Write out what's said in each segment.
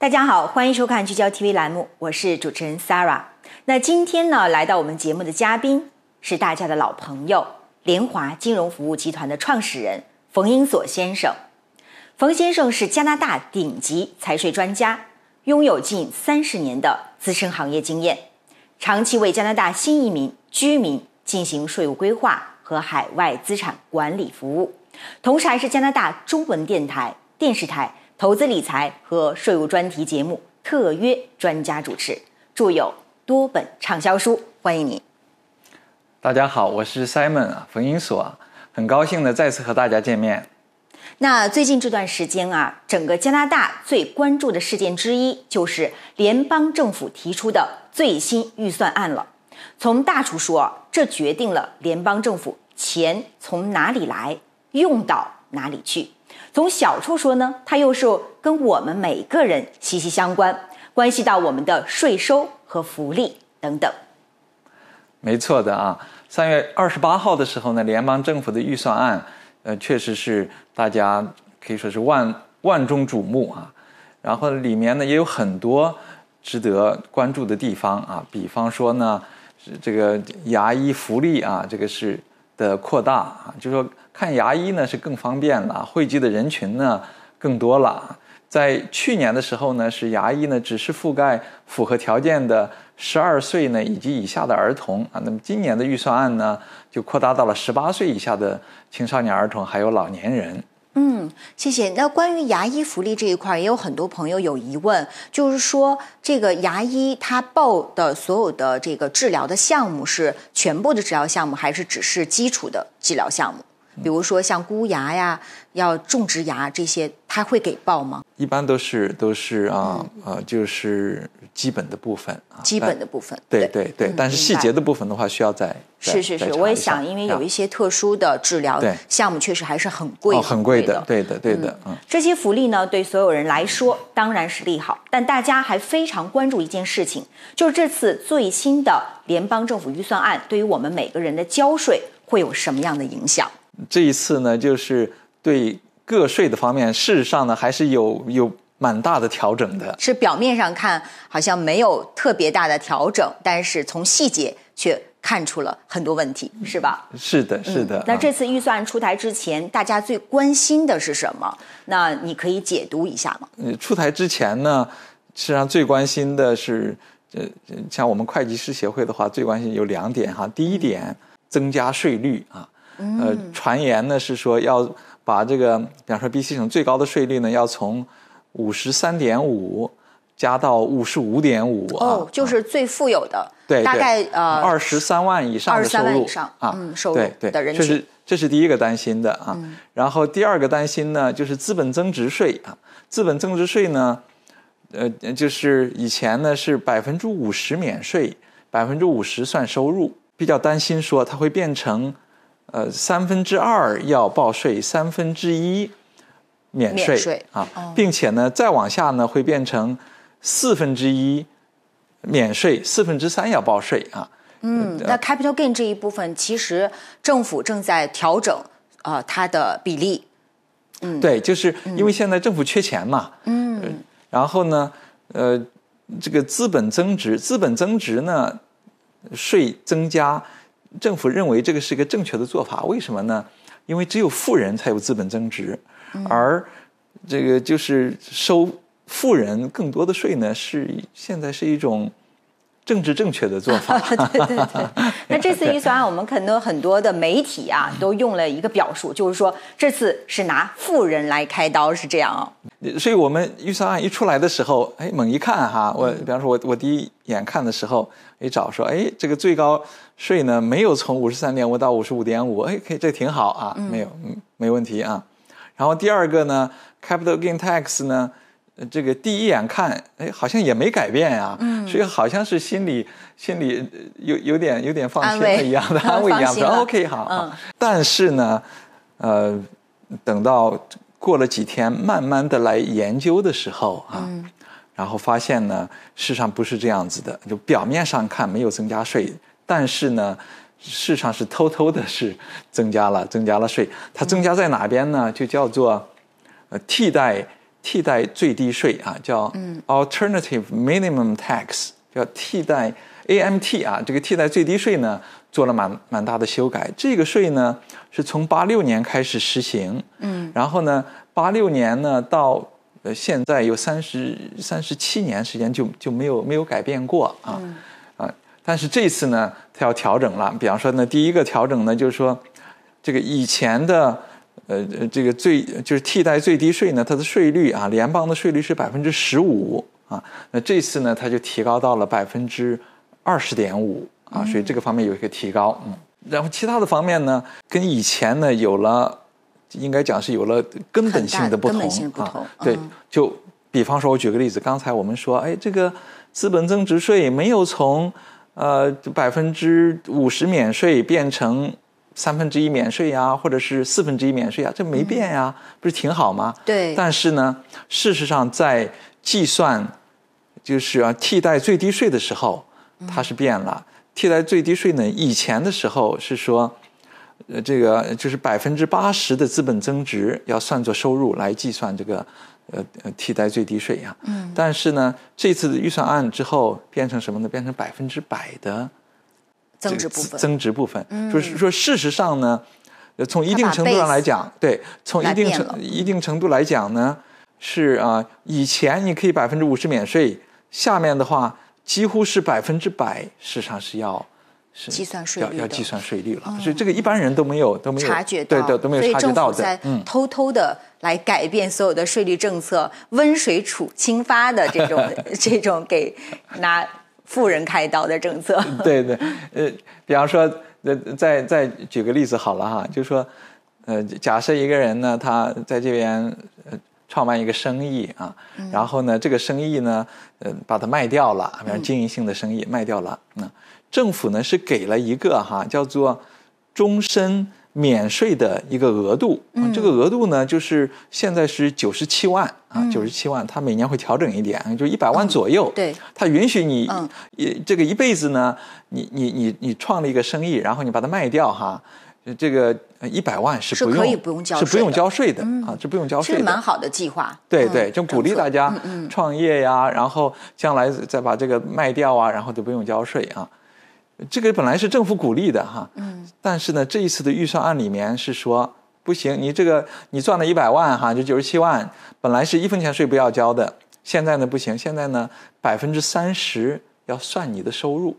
大家好，欢迎收看聚焦 TV 栏目，我是主持人 Sara。h 那今天呢，来到我们节目的嘉宾是大家的老朋友联华金融服务集团的创始人冯英佐先生。冯先生是加拿大顶级财税专家，拥有近三十年的资深行业经验，长期为加拿大新移民居民进行税务规划和海外资产管理服务，同时还是加拿大中文电台电视台。投资理财和税务专题节目特约专家主持，著有多本畅销书，欢迎您。大家好，我是 Simon 冯英锁，很高兴的再次和大家见面。那最近这段时间啊，整个加拿大最关注的事件之一就是联邦政府提出的最新预算案了。从大处说，这决定了联邦政府钱从哪里来，用到哪里去。从小处说呢，它又是跟我们每个人息息相关，关系到我们的税收和福利等等。没错的啊，三月二十八号的时候呢，联邦政府的预算案，呃，确实是大家可以说是万万众瞩目啊。然后里面呢也有很多值得关注的地方啊，比方说呢，这个牙医福利啊，这个是。的扩大啊，就说看牙医呢是更方便了，汇集的人群呢更多了。在去年的时候呢，是牙医呢只是覆盖符合条件的十二岁呢以及以下的儿童啊，那么今年的预算案呢就扩大到了十八岁以下的青少年儿童，还有老年人。嗯，谢谢。那关于牙医福利这一块，也有很多朋友有疑问，就是说这个牙医他报的所有的这个治疗的项目是全部的治疗项目，还是只是基础的治疗项目？比如说像箍牙呀，要种植牙这些，他会给报吗？一般都是都是啊啊，就是基本的部分啊，基本的部分。对对对，但是细节的部分的话，需要在是是是，我也想，因为有一些特殊的治疗项目，确实还是很贵，很贵的，对的对的。嗯，这些福利呢，对所有人来说当然是利好，但大家还非常关注一件事情，就是这次最新的联邦政府预算案对于我们每个人的交税会有什么样的影响？这一次呢，就是对个税的方面，事实上呢，还是有有蛮大的调整的。是表面上看好像没有特别大的调整，但是从细节却看出了很多问题，是吧？是的，是的。那这次预算出台之前，大家最关心的是什么？那你可以解读一下吗？出台之前呢，实际上最关心的是，呃，像我们会计师协会的话，最关心有两点哈。第一点，增加税率啊。呃，传言呢是说要把这个，比方说 B、C 省最高的税率呢，要从五十三点五加到五十五点五哦，就是最富有的，对，大概呃二十三万以上的收入，二十三万以上啊，嗯，收入的人群，这是这是第一个担心的啊。然后第二个担心呢，就是资本增值税啊，资本增值税呢，呃，就是以前呢是百分之五十免税，百分之五十算收入，比较担心说它会变成。呃，三分之二要报税，三分之一免税啊，并且呢，再往下呢会变成四分之一免税，四分之三要报税啊。嗯，那 capital gain 这一部分其实政府正在调整啊，它的比例。嗯，对，就是因为现在政府缺钱嘛。嗯。然后呢，呃，这个资本增值，资本增值呢，税增加。政府认为这个是一个正确的做法，为什么呢？因为只有富人才有资本增值，而这个就是收富人更多的税呢？是现在是一种。政治正确的做法，对 对对。那这次预算案，我们可能很多的媒体啊，都用了一个表述，就是说这次是拿富人来开刀，是这样啊。所以我们预算案一出来的时候，哎，猛一看哈，我比方说，我我第一眼看的时候，一找说，哎，这个最高税呢，没有从五十三点五到五十五点五，哎，这挺好啊，没有，没问题啊。然后第二个呢，capital gain tax 呢？这个第一眼看，哎，好像也没改变啊，所以好像是心里心里有有点有点放心一样的安慰一样的 OK，好。嗯。但是呢，呃，等到过了几天，慢慢的来研究的时候啊，然后发现呢，事实上不是这样子的。就表面上看没有增加税，但是呢，事实上是偷偷的是增加了增加了税。它增加在哪边呢？就叫做呃替代。替代最低税啊，叫 Alternative Minimum Tax，叫替代 AMT 啊，这个替代最低税呢做了蛮蛮大的修改。这个税呢是从八六年开始实行，嗯，然后呢，八六年呢到呃现在有三十三十七年时间就就没有没有改变过啊啊，但是这次呢它要调整了。比方说呢，第一个调整呢就是说，这个以前的。呃呃，这个最就是替代最低税呢，它的税率啊，联邦的税率是百分之十五啊，那这次呢，它就提高到了百分之二十点五啊，所以这个方面有一个提高，嗯。然后其他的方面呢，跟以前呢有了，应该讲是有了根本性的不同，根本性不同。对，就比方说，我举个例子，刚才我们说，哎，这个资本增值税没有从呃百分之五十免税变成。三分之一免税啊，或者是四分之一免税啊，这没变呀，不是挺好吗？对。但是呢，事实上在计算就是啊替代最低税的时候，它是变了。替代最低税呢，以前的时候是说，呃，这个就是百分之八十的资本增值要算作收入来计算这个呃呃替代最低税呀。嗯。但是呢，这次的预算案之后变成什么呢？变成百分之百的。增值部分，增值部分，就是说，事实上呢，从一定程度上来讲，对，从一定程一定程度来讲呢，是啊，以前你可以百分之五十免税，下面的话几乎是百分之百，事实上是要是计算税率，要要计算税率了，所以这个一般人都没有都没有察觉，对，对，都没有察觉到，在偷偷的来改变所有的税率政策，温水煮青蛙的这种 这种给拿。富人开刀的政策，对对，呃，比方说，呃，再再举个例子好了哈，就说，呃，假设一个人呢，他在这边创办一个生意啊，然后呢，这个生意呢，呃，把它卖掉了，比方经营性的生意卖掉了，那政府呢是给了一个哈，叫做终身。免税的一个额度，这个额度呢，就是现在是九十七万啊，九十七万，它每年会调整一点，就一百万左右。对，它允许你，也这个一辈子呢，你你你你创了一个生意，然后你把它卖掉哈，这个一百万是不用是不用交税的啊，这不用交税。蛮好的计划。对对，就鼓励大家创业呀，然后将来再把这个卖掉啊，然后就不用交税啊。这个本来是政府鼓励的哈，嗯，但是呢，这一次的预算案里面是说不行，你这个你赚了一百万哈，就九十七万，本来是一分钱税不要交的，现在呢不行，现在呢百分之三十要算你的收入，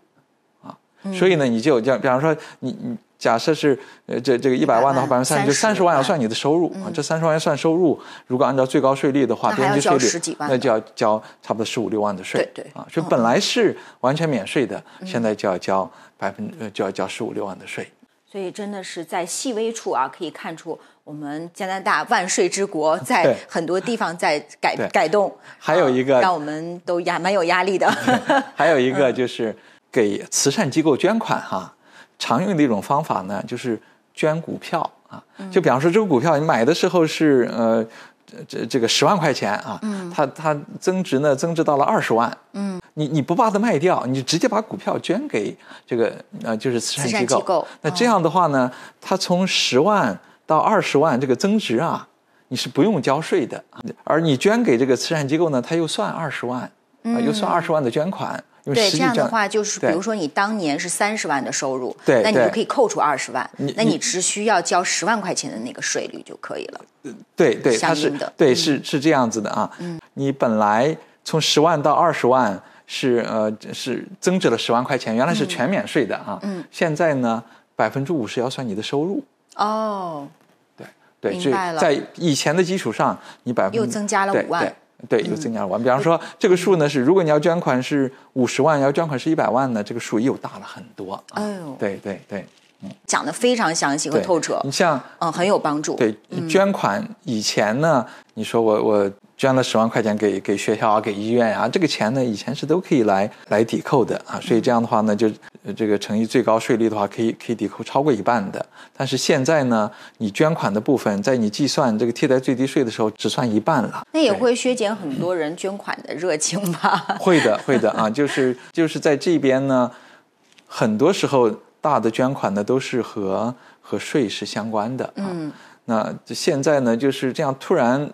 啊，所以呢你就叫，比方说你你。假设是，呃，这这个一百万的话，百分之三十，就三十万要算你的收入啊，这三十万要算收入，如果按照最高税率的话，还有交十几万，那就要交差不多十五六万的税，对对啊，所以本来是完全免税的，现在就要交百分，就要交十五六万的税。所以真的是在细微处啊，可以看出我们加拿大万税之国在很多地方在改改动，还有一个让我们都压蛮有压力的。还有一个就是给慈善机构捐款哈。常用的一种方法呢，就是捐股票啊。就比方说，这个股票你买的时候是呃这这个十万块钱啊，它它增值呢增值到了二十万。嗯，你你不把它卖掉，你就直接把股票捐给这个呃就是慈善机构。那这样的话呢，它从十万到二十万这个增值啊，你是不用交税的。而你捐给这个慈善机构呢，它又算二十万啊，又算二十万的捐款。对这样的话，就是比如说你当年是三十万的收入，那你就可以扣除二十万，那你只需要交十万块钱的那个税率就可以了。对对，应的，对是是这样子的啊。嗯，你本来从十万到二十万是呃是增值了十万块钱，原来是全免税的啊。嗯，现在呢百分之五十要算你的收入。哦，对对，这在以前的基础上，你百分又增加了五万。对，又增加了。我们比方说，这个数呢是，如果你要捐款是五十万，要捐款是一百万呢，这个数又大了很多。哎呦，对对对，嗯，讲的非常详细和透彻。你像，嗯，很有帮助。对，捐款以前呢，你说我我捐了十万块钱给给学校啊，给医院啊，这个钱呢以前是都可以来来抵扣的啊，所以这样的话呢就。这个乘以最高税率的话，可以可以抵扣超过一半的。但是现在呢，你捐款的部分，在你计算这个替代最低税的时候，只算一半了。那也会削减很多人捐款的热情吧？会的，会的啊，就是就是在这边呢，很多时候大的捐款呢，都是和和税是相关的。嗯，那现在呢，就是这样突然。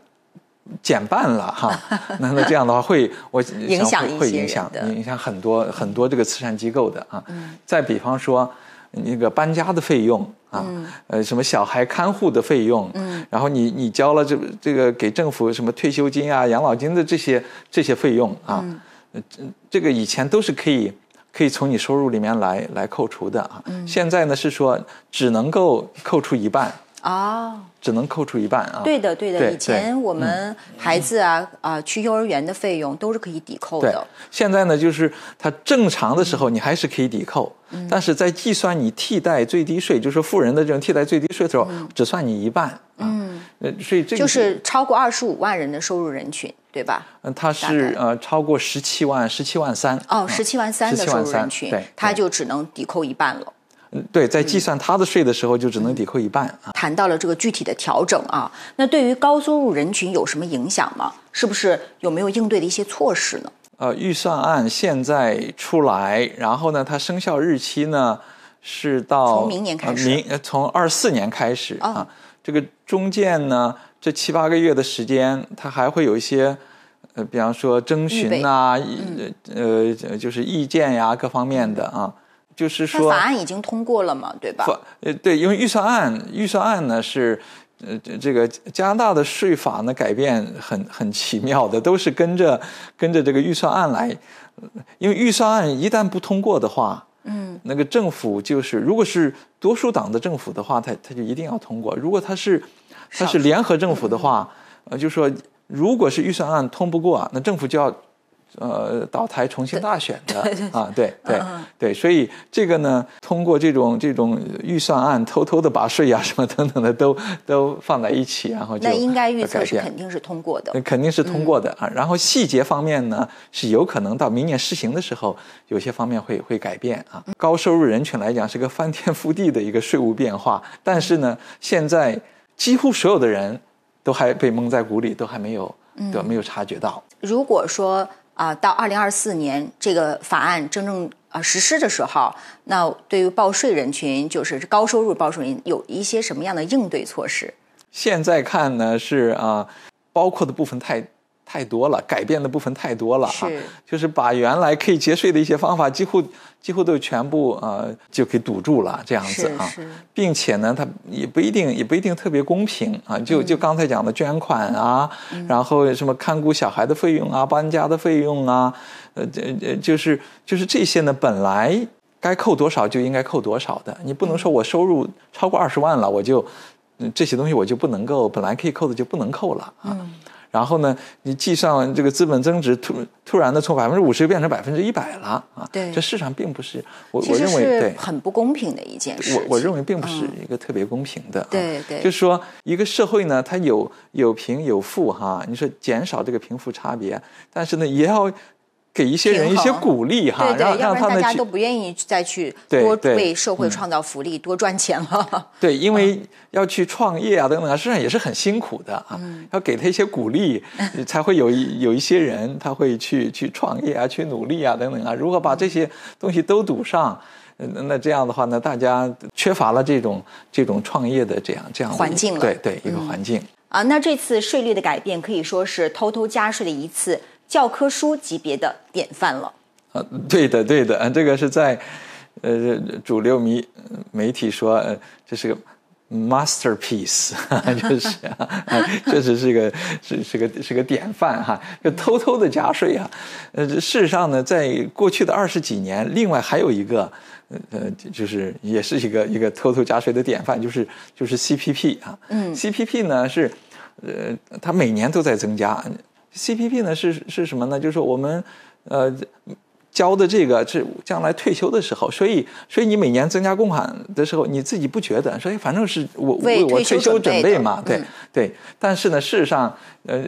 减半了哈，那那这样的话会我影响会影响影响很多很多这个慈善机构的啊。再比方说那个搬家的费用啊，呃，什么小孩看护的费用，然后你你交了这这个给政府什么退休金啊、养老金的这些这些费用啊，这这个以前都是可以可以从你收入里面来来扣除的啊，现在呢是说只能够扣除一半。哦，只能扣除一半啊！对的，对的。以前我们孩子啊啊去幼儿园的费用都是可以抵扣的。现在呢，就是他正常的时候你还是可以抵扣，但是在计算你替代最低税，就是富人的这种替代最低税的时候，只算你一半嗯，呃，所以这就是超过二十五万人的收入人群，对吧？嗯，他是呃超过十七万，十七万三。哦，十七万三的收入人群，他就只能抵扣一半了。对，在计算他的税的时候，就只能抵扣一半啊。谈到了这个具体的调整啊，那对于高收入人群有什么影响吗？是不是有没有应对的一些措施呢？呃，预算案现在出来，然后呢，它生效日期呢是到从明年开始，明从二四年开始啊。这个中间呢，这七八个月的时间，它还会有一些呃，比方说征询啊，呃呃就是意见呀各方面的啊。就是说，法案已经通过了嘛，对吧？不，呃，对，因为预算案，预算案呢是，呃，这个加拿大的税法呢改变很很奇妙的，都是跟着跟着这个预算案来。因为预算案一旦不通过的话，嗯，那个政府就是，如果是多数党的政府的话，他他就一定要通过；如果他是他是联合政府的话，呃，就说如果是预算案通不过，那政府就要。呃，倒台重新大选的啊，对对对，所以这个呢，通过这种这种预算案偷偷的把税啊，什么等等的，都都放在一起，然后就那应该预测是肯定是通过的，肯定是通过的啊。然后细节方面呢，是有可能到明年施行的时候，有些方面会会改变啊。高收入人群来讲，是个翻天覆地的一个税务变化，但是呢，现在几乎所有的人都还被蒙在鼓里，都还没有对，没有察觉到。如果说啊，到二零二四年这个法案真正啊实施的时候，那对于报税人群，就是高收入报税人，有一些什么样的应对措施？现在看呢是啊，包括的部分太。太多了，改变的部分太多了啊！就是把原来可以节税的一些方法，几乎几乎都全部呃就给堵住了，这样子啊。并且呢，它也不一定也不一定特别公平啊。就就刚才讲的捐款啊，然后什么看顾小孩的费用啊，搬家的费用啊，呃这呃就是就是这些呢，本来该扣多少就应该扣多少的，你不能说我收入超过二十万了，我就这些东西我就不能够本来可以扣的就不能扣了啊。然后呢，你计算完这个资本增值突突然的从百分之五十变成百分之一百了啊！对，这市场并不是我我认为对很不公平的一件事。我我认为并不是一个特别公平的，对对。就是说一个社会呢，它有有贫有富哈，你说减少这个贫富差别，但是呢也要。给一些人一些鼓励哈，让他们对对，要不然大家都不愿意再去多为社会创造福利、多赚钱了。对，因为要去创业啊等等，啊，实际上也是很辛苦的啊。要给他一些鼓励，才会有有一些人他会去去创业啊、去努力啊等等啊。如果把这些东西都堵上，那这样的话呢，大家缺乏了这种这种创业的这样这样的环境，了。对对一个环境。啊，那这次税率的改变可以说是偷偷加税的一次。教科书级别的典范了啊！对的，对的，这个是在呃主流媒媒体说，这是个 masterpiece，就是 确实是一个是是个是个典范哈。就偷偷的加税啊，呃，事实上呢，在过去的二十几年，另外还有一个呃呃，就是也是一个一个偷偷加税的典范，就是就是 CPP 啊，嗯，CPP 呢是呃，它每年都在增加。CPP 呢是是什么呢？就是说我们，呃，交的这个是将来退休的时候，所以所以你每年增加供款的时候，你自己不觉得，说诶，反正是我为我退休准备嘛，对对。但是呢，事实上，呃，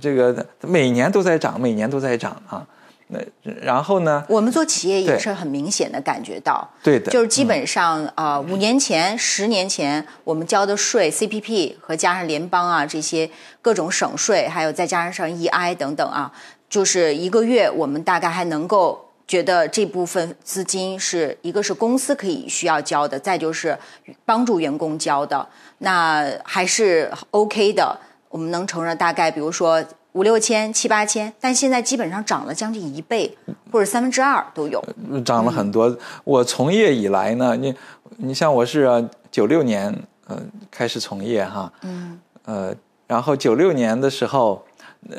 这个每年都在涨，每年都在涨啊。那然后呢？我们做企业也是很明显的感觉到，对的，就是基本上啊，五年前、十年前我们交的税 C P P 和加上联邦啊这些各种省税，还有再加上 E I 等等啊，就是一个月我们大概还能够觉得这部分资金是一个是公司可以需要交的，再就是帮助员工交的，那还是 O K 的，我们能承认大概比如说。五六千、七八千，但现在基本上涨了将近一倍，或者三分之二都有，涨了很多。我从业以来呢，你你像我是九六年呃开始从业哈，嗯，呃，然后九六年的时候。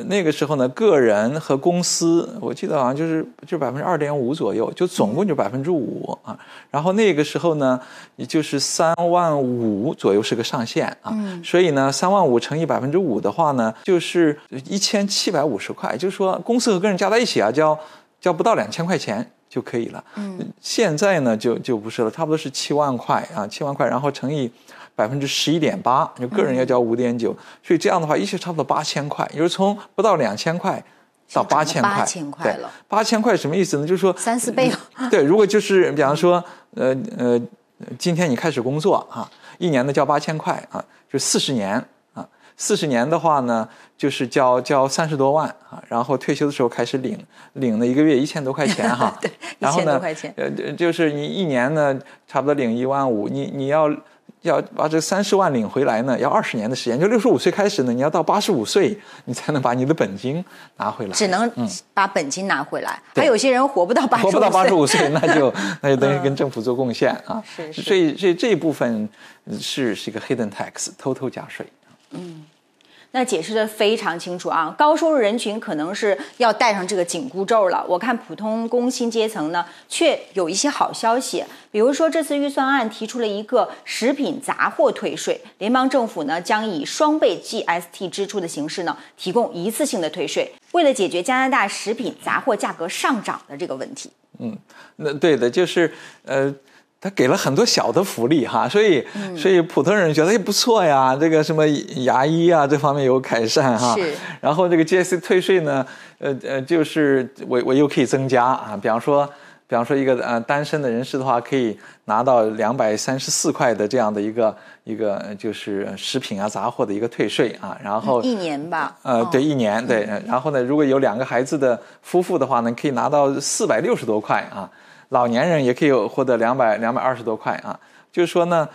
那个时候呢，个人和公司，我记得好像就是就百分之二点五左右，就总共就百分之五啊。然后那个时候呢，也就是三万五左右是个上限啊。所以呢，三万五乘以百分之五的话呢，就是一千七百五十块。就是说，公司和个人加在一起啊，交交不到两千块钱就可以了。嗯，现在呢就就不是了，差不多是七万块啊，七万块，然后乘以。百分之十一点八，你个人要交五点九，所以这样的话，一切差不多八千块，也就是从不到两千块到八千块，八千块了。八千块什么意思呢？就是说三四倍了。对，如果就是比方说，呃呃，今天你开始工作啊，一年呢交八千块啊，就四十年啊，四十年的话呢，就是交交三十多万啊，然后退休的时候开始领，领了一个月一千多块钱哈，对，一千多块钱。呃，就是你一年呢，差不多领一万五，你你要。要把这三十万领回来呢，要二十年的时间，就六十五岁开始呢，你要到八十五岁，你才能把你的本金拿回来。只能把本金拿回来，还有些人活不到八活不到八十五岁，那就 那就等于跟政府做贡献啊。是是，所以这一部分是是一个 hidden tax，偷偷加税。嗯。那解释的非常清楚啊，高收入人群可能是要带上这个紧箍咒了。我看普通工薪阶层呢，却有一些好消息，比如说这次预算案提出了一个食品杂货退税，联邦政府呢将以双倍 GST 支出的形式呢，提供一次性的退税，为了解决加拿大食品杂货价格上涨的这个问题。嗯，那对的，就是呃。他给了很多小的福利哈，所以所以普通人觉得也不错呀。这个什么牙医啊，这方面有改善哈。然后这个 s 次退税呢，呃呃，就是我我又可以增加啊。比方说，比方说一个呃单身的人士的话，可以拿到两百三十四块的这样的一个一个就是食品啊杂货的一个退税啊。然后一年吧？呃，对，一年对。然后呢，如果有两个孩子的夫妇的话呢，可以拿到四百六十多块啊。老年人也可以获得两百两百二十多块啊，就是说呢，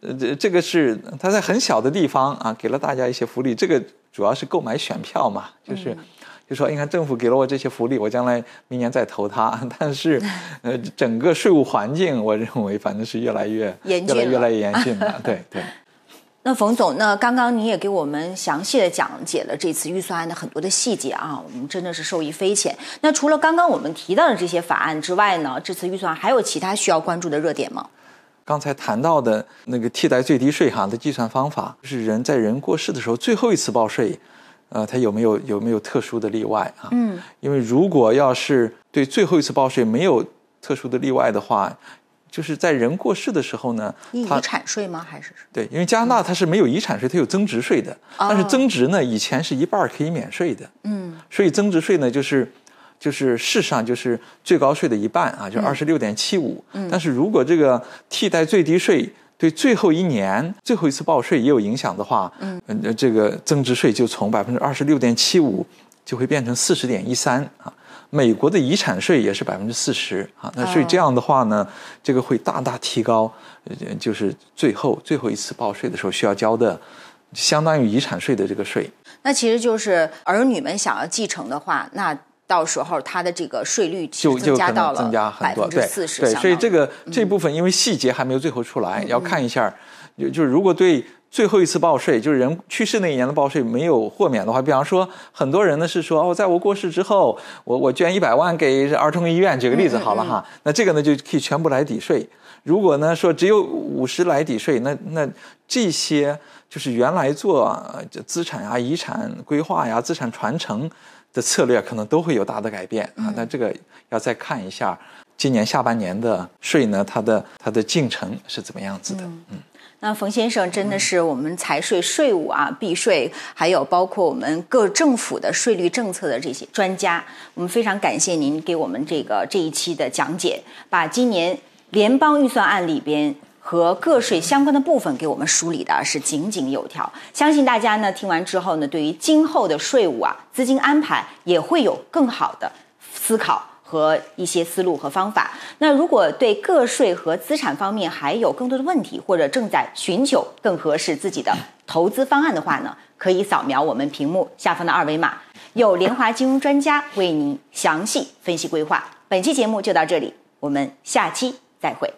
呃，这这个是他在很小的地方啊，给了大家一些福利。这个主要是购买选票嘛，就是就说，你看政府给了我这些福利，我将来明年再投他。但是，呃，整个税务环境，我认为反正是越来越、越来越严峻了。对对。那冯总，那刚刚你也给我们详细的讲解了这次预算案的很多的细节啊，我们真的是受益匪浅。那除了刚刚我们提到的这些法案之外呢，这次预算还有其他需要关注的热点吗？刚才谈到的那个替代最低税哈的计算方法，是人在人过世的时候最后一次报税，呃，他有没有有没有特殊的例外啊？嗯，因为如果要是对最后一次报税没有特殊的例外的话。就是在人过世的时候呢，遗产税吗？还是什么？对，因为加拿大它是没有遗产税，它有增值税的。但是增值呢，以前是一半可以免税的。嗯。所以增值税呢，就是就是世上就是最高税的一半啊，就二十六点七五。但是如果这个替代最低税对最后一年最后一次报税也有影响的话，嗯那这个增值税就从百分之二十六点七五就会变成四十点一三啊。美国的遗产税也是百分之四十啊，那所以这样的话呢，这个会大大提高，就是最后最后一次报税的时候需要交的，相当于遗产税的这个税。那其实就是儿女们想要继承的话，那到时候他的这个税率就就加到了增加很多，百分之四十。对，所以这个这部分因为细节还没有最后出来，要看一下，就就是如果对。最后一次报税就是人去世那一年的报税，没有豁免的话，比方说很多人呢是说哦，在我过世之后，我我捐一百万给儿童医院，举个例子好了哈，那这个呢就可以全部来抵税。如果呢说只有五十来抵税，那那这些就是原来做资产呀、遗产规划呀、资产传承的策略，可能都会有大的改变啊。那这个要再看一下今年下半年的税呢，它的它的进程是怎么样子的？嗯。那冯先生真的是我们财税、税务啊、避税，还有包括我们各政府的税率政策的这些专家，我们非常感谢您给我们这个这一期的讲解，把今年联邦预算案里边和个税相关的部分给我们梳理的是井井有条。相信大家呢听完之后呢，对于今后的税务啊资金安排也会有更好的思考。和一些思路和方法。那如果对个税和资产方面还有更多的问题，或者正在寻求更合适自己的投资方案的话呢，可以扫描我们屏幕下方的二维码，有联华金融专家为您详细分析规划。本期节目就到这里，我们下期再会。